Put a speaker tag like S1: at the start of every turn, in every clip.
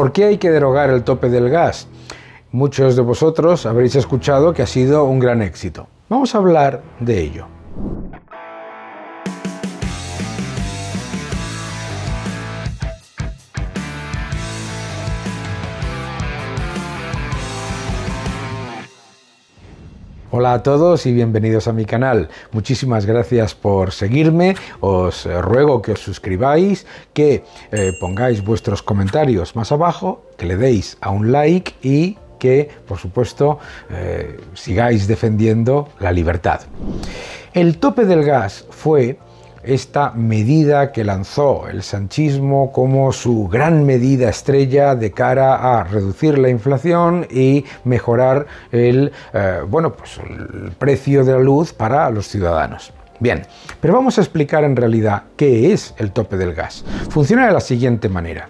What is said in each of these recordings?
S1: ¿Por qué hay que derogar el tope del gas? Muchos de vosotros habréis escuchado que ha sido un gran éxito. Vamos a hablar de ello. Hola a todos y bienvenidos a mi canal. Muchísimas gracias por seguirme. Os ruego que os suscribáis, que eh, pongáis vuestros comentarios más abajo, que le deis a un like y que, por supuesto, eh, sigáis defendiendo la libertad. El tope del gas fue esta medida que lanzó el sanchismo como su gran medida estrella de cara a reducir la inflación y mejorar el, eh, bueno, pues el precio de la luz para los ciudadanos. Bien, pero vamos a explicar en realidad qué es el tope del gas. Funciona de la siguiente manera.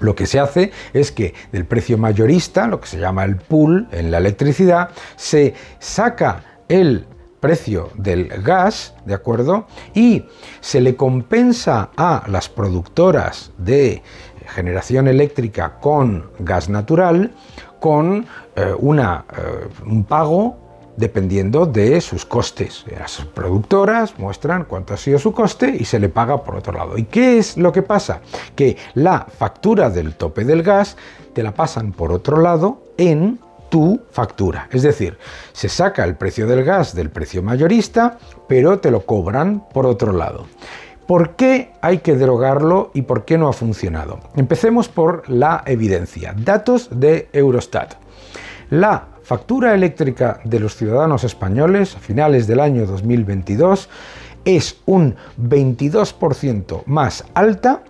S1: Lo que se hace es que del precio mayorista, lo que se llama el pool en la electricidad, se saca el precio del gas, ¿de acuerdo? Y se le compensa a las productoras de generación eléctrica con gas natural con eh, una, eh, un pago dependiendo de sus costes. Las productoras muestran cuánto ha sido su coste y se le paga por otro lado. ¿Y qué es lo que pasa? Que la factura del tope del gas te la pasan por otro lado en tu factura. Es decir, se saca el precio del gas del precio mayorista, pero te lo cobran por otro lado. ¿Por qué hay que derogarlo y por qué no ha funcionado? Empecemos por la evidencia. Datos de Eurostat. La factura eléctrica de los ciudadanos españoles a finales del año 2022 es un 22% más alta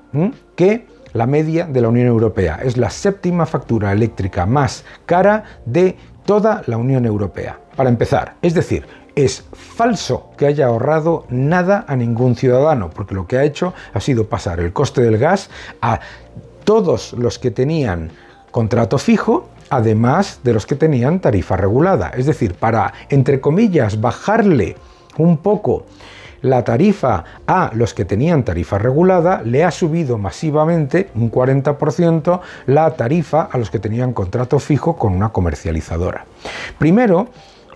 S1: que la media de la Unión Europea. Es la séptima factura eléctrica más cara de toda la Unión Europea. Para empezar, es decir, es falso que haya ahorrado nada a ningún ciudadano, porque lo que ha hecho ha sido pasar el coste del gas a todos los que tenían contrato fijo, además de los que tenían tarifa regulada. Es decir, para, entre comillas, bajarle un poco la tarifa a los que tenían tarifa regulada le ha subido masivamente un 40% la tarifa a los que tenían contrato fijo con una comercializadora. Primero,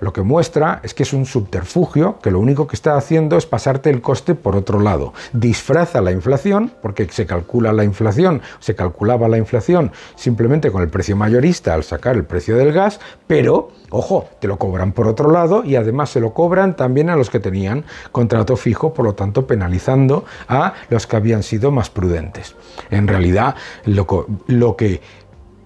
S1: lo que muestra es que es un subterfugio que lo único que está haciendo es pasarte el coste por otro lado. Disfraza la inflación, porque se calcula la inflación, se calculaba la inflación simplemente con el precio mayorista al sacar el precio del gas, pero, ojo, te lo cobran por otro lado y además se lo cobran también a los que tenían contrato fijo, por lo tanto penalizando a los que habían sido más prudentes. En realidad, lo, lo que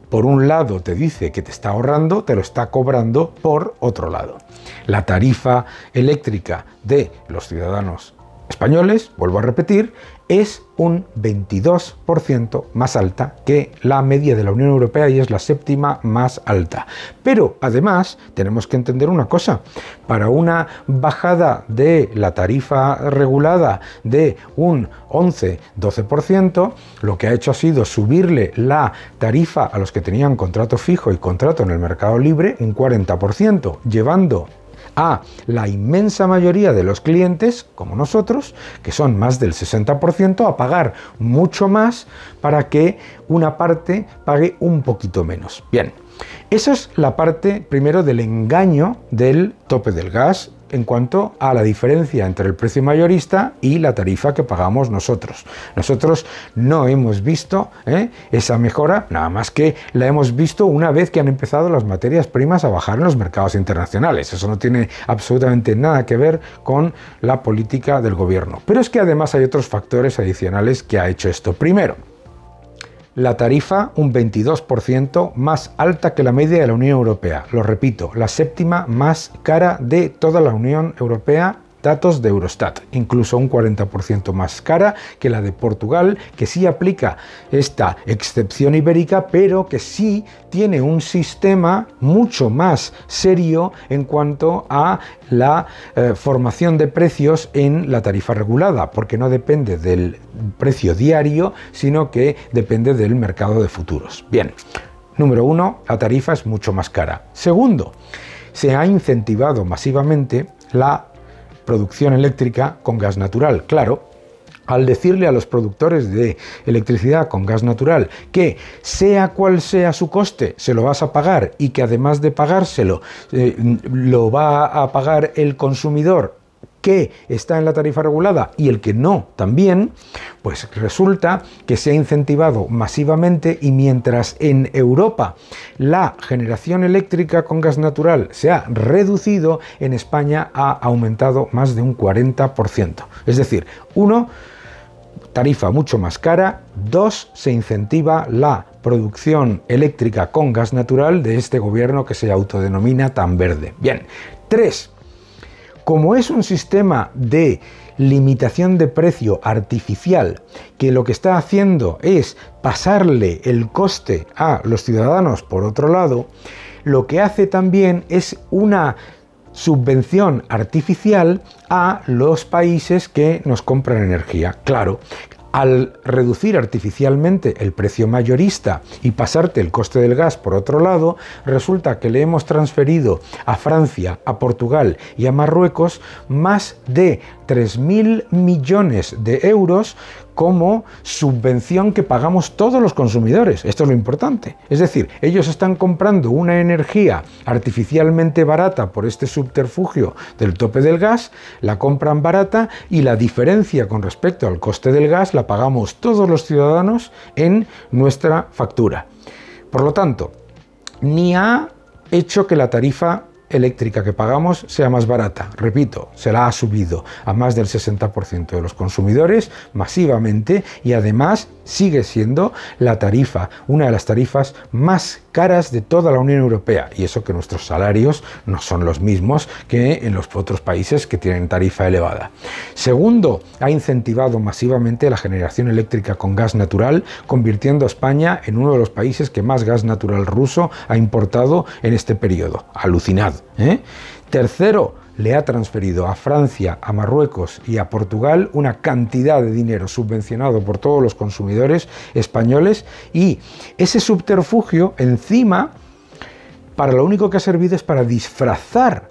S1: por un lado te dice que te está ahorrando, te lo está cobrando por otro lado. La tarifa eléctrica de los ciudadanos españoles, vuelvo a repetir, es un 22% más alta que la media de la Unión Europea y es la séptima más alta. Pero además tenemos que entender una cosa, para una bajada de la tarifa regulada de un 11-12%, lo que ha hecho ha sido subirle la tarifa a los que tenían contrato fijo y contrato en el mercado libre un 40%, llevando a la inmensa mayoría de los clientes, como nosotros, que son más del 60%, a pagar mucho más para que una parte pague un poquito menos. Bien, esa es la parte primero del engaño del tope del gas en cuanto a la diferencia entre el precio mayorista y la tarifa que pagamos nosotros. Nosotros no hemos visto ¿eh? esa mejora, nada más que la hemos visto una vez que han empezado las materias primas a bajar en los mercados internacionales. Eso no tiene absolutamente nada que ver con la política del gobierno. Pero es que además hay otros factores adicionales que ha hecho esto. Primero, la tarifa un 22% más alta que la media de la Unión Europea. Lo repito, la séptima más cara de toda la Unión Europea datos de Eurostat, incluso un 40% más cara que la de Portugal, que sí aplica esta excepción ibérica, pero que sí tiene un sistema mucho más serio en cuanto a la eh, formación de precios en la tarifa regulada, porque no depende del precio diario, sino que depende del mercado de futuros. Bien, número uno, la tarifa es mucho más cara. Segundo, se ha incentivado masivamente la producción eléctrica con gas natural, claro. Al decirle a los productores de electricidad con gas natural que, sea cual sea su coste, se lo vas a pagar y que además de pagárselo, eh, lo va a pagar el consumidor que está en la tarifa regulada y el que no también, pues resulta que se ha incentivado masivamente y mientras en Europa la generación eléctrica con gas natural se ha reducido, en España ha aumentado más de un 40%. Es decir, uno, tarifa mucho más cara, dos, se incentiva la producción eléctrica con gas natural de este gobierno que se autodenomina tan verde. Bien, tres, como es un sistema de limitación de precio artificial que lo que está haciendo es pasarle el coste a los ciudadanos por otro lado, lo que hace también es una subvención artificial a los países que nos compran energía. Claro, al reducir artificialmente el precio mayorista y pasarte el coste del gas por otro lado, resulta que le hemos transferido a Francia, a Portugal y a Marruecos más de 3.000 millones de euros como subvención que pagamos todos los consumidores. Esto es lo importante. Es decir, ellos están comprando una energía artificialmente barata por este subterfugio del tope del gas, la compran barata y la diferencia con respecto al coste del gas la pagamos todos los ciudadanos en nuestra factura. Por lo tanto, ni ha hecho que la tarifa eléctrica que pagamos sea más barata. Repito, se la ha subido a más del 60% de los consumidores masivamente y además sigue siendo la tarifa, una de las tarifas más caras de toda la Unión Europea. Y eso que nuestros salarios no son los mismos que en los otros países que tienen tarifa elevada. Segundo, ha incentivado masivamente la generación eléctrica con gas natural, convirtiendo a España en uno de los países que más gas natural ruso ha importado en este periodo. Alucinad. ¿eh? Tercero, le ha transferido a Francia, a Marruecos y a Portugal una cantidad de dinero subvencionado por todos los consumidores españoles y ese subterfugio encima para lo único que ha servido es para disfrazar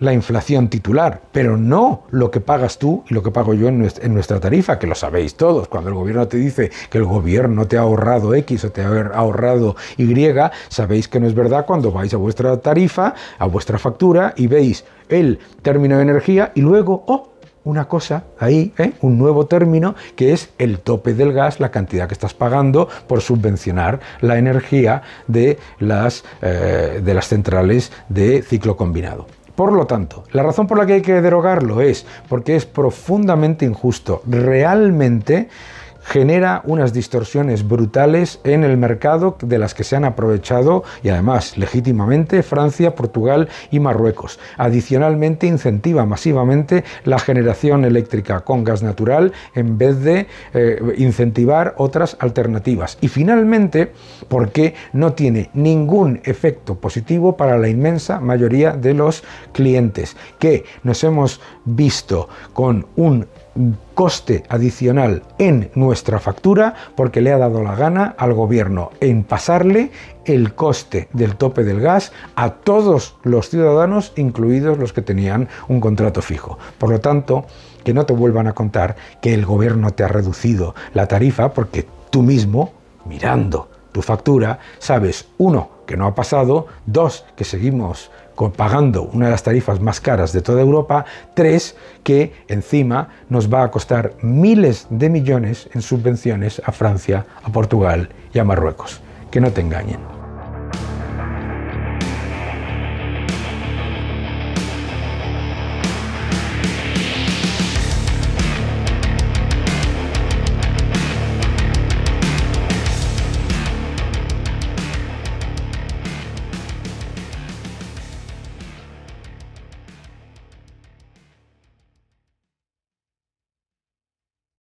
S1: la inflación titular, pero no lo que pagas tú y lo que pago yo en nuestra tarifa, que lo sabéis todos. Cuando el gobierno te dice que el gobierno te ha ahorrado X o te ha ahorrado Y, sabéis que no es verdad cuando vais a vuestra tarifa, a vuestra factura y veis el término de energía y luego, oh, una cosa ahí, ¿eh? un nuevo término, que es el tope del gas, la cantidad que estás pagando por subvencionar la energía de las eh, centrales de ciclo combinado. Por lo tanto, la razón por la que hay que derogarlo es porque es profundamente injusto, realmente genera unas distorsiones brutales en el mercado de las que se han aprovechado, y además legítimamente, Francia, Portugal y Marruecos. Adicionalmente, incentiva masivamente la generación eléctrica con gas natural en vez de eh, incentivar otras alternativas. Y finalmente, porque no tiene ningún efecto positivo para la inmensa mayoría de los clientes, que nos hemos visto con un coste adicional en nuestra factura porque le ha dado la gana al gobierno en pasarle el coste del tope del gas a todos los ciudadanos, incluidos los que tenían un contrato fijo. Por lo tanto, que no te vuelvan a contar que el gobierno te ha reducido la tarifa porque tú mismo, mirando tu factura, sabes, uno, que no ha pasado, dos, que seguimos pagando una de las tarifas más caras de toda Europa, tres, que encima nos va a costar miles de millones en subvenciones a Francia, a Portugal y a Marruecos. Que no te engañen.